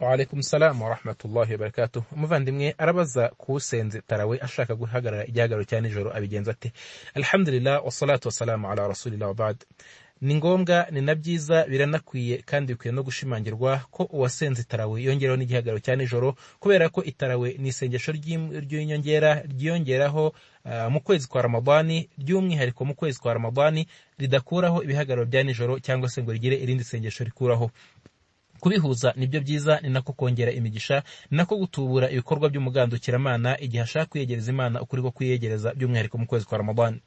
waalaikum salamu warahmatullahi wabarakatuh umuvandimwe arabaza kuwusenze tarawe ashaka guhagarara igihagararo cya nijoro abigenza ate alhamdulillah wasalatu wasalamu ala rasulillah wabad ni ngombwa ni na byiza biranakwiye kandi bikwiye no gushimangirwa ko uwasenze itarawe yongeraho n'igihagararo cya nijoro kubera ko itarawe ni isengesho ry'inyongera ryiyongeraho ah, mu kwezi kwa ramadani by'umwihariko mu kwezi kwa ramadani ridakuraho ibihagararo bya nijoro cyangwa se ngo rigire irindi sengesho rikuraho kubihuza nibyo byiza ni nako kongera imigisha nako gutubura ibikorwa by'umugandukiramana igihe ashaka kwiyegereza imana ukuri ko kwiyegereza by'umwihariko mu kwezi kwa ramadani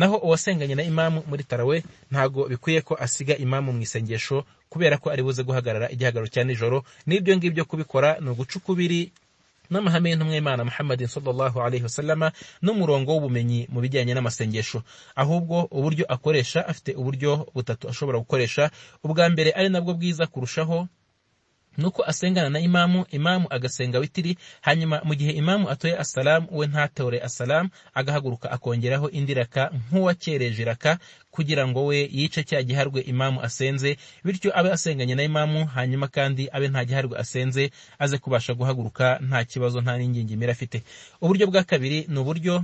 naho uwasenganye na imamu muri tarawe ntago bikwiye ko asiga imamu mu isengesho kubera ko ari buze guhagarara igihagararo cya nijoro n'ibyo ngibyo kubikora ni uguca ukubiri n'amahame y'intumwimana muhammadin sallallahu alaihi wasallama n'umurongo w'ubumenyi mu bijyanye n'amasengesho ahubwo uburyo akoresha afite uburyo butatu ashobora gukoresha ubwa mbere ari nabwo bwiza kurushaho nuko asengana na imamu imamu agasenga witiri hanyuma mu gihe imamu atoye asalamu we ntatore asalamu agahaguruka akongeraho indi raka nk'uwakereje raka kugira ngo we yice cya giharwe imamu asenze bityo abe asenganye na imamu hanyuma kandi abe nta giharwe asenze aze kubasha guhaguruka nta kibazo nta n'ingingimira afite uburyo bwa kabiri ni uburyo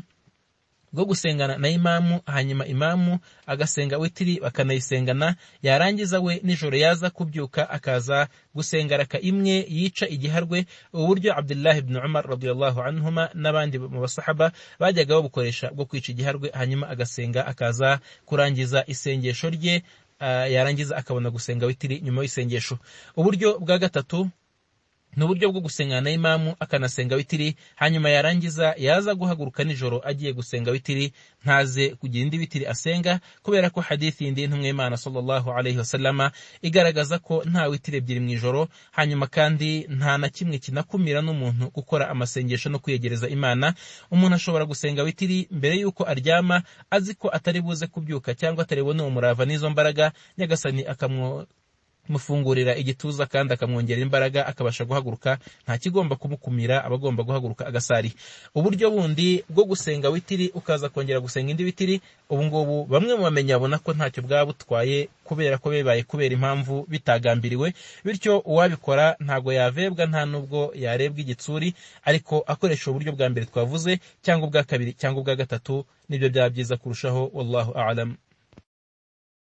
bwo gusengana na imamu hanyuma imamu agasenga witiri bakanayisengana yarangiza we nijoro yaza kubyuka akaza gusenga raka imwe yica igiharwe uburyo abdullah ibn umar radiyallahu anhuma n'abandi mu basahaba bajyaga babukoresha bwo kwica igiharwe hanyuma agasenga akaza kurangiza isengesho rye ah, yarangiza akabona gusenga witiri nyuma y'isengesho uburyo bwa gatatu ni uburyo bwo gusengana na imamu akanasenga witiri hanyuma yarangiza yaza guhaguruka nijoro agiye gusenga witiri ntaze kugira indi witiri asenga kubera ko hadithi yindi ntumwimana sallallahu alayhi wasallama igaragaza ko nta witiri ebyiri mu ijoro hanyuma kandi nta na kimwe kinakumira n'umuntu gukora amasengesho no kwiyegereza imana umuntu ashobora gusenga witiri mbere y'uko aryama azi ko atari buze kubyuka cyangwa atari bubone umurava n'izo mbaraga nyagasani akamwo mufungurira igituza kandi akamwongerera imbaraga akabasha guhaguruka nta kigomba kumukumira aba agomba guhaguruka agasari uburyo bundi bwo gusenga witiri ukaza kongera gusenga indi witiri ubungubu bamwe mu bamenyi abona ko ntacyo bwaba butwaye kubera ko bibaye kubera impamvu bitagambiriwe bityo uwabikora ntabwo yavebwa nta nubwo yarebwa igitsuri ariko akoresha uburyo bwa mbere twavuze cyangwa ubwa kabiri cyangwa ubwa gatatu nibyo byaba byiza kurushaho wallahu alam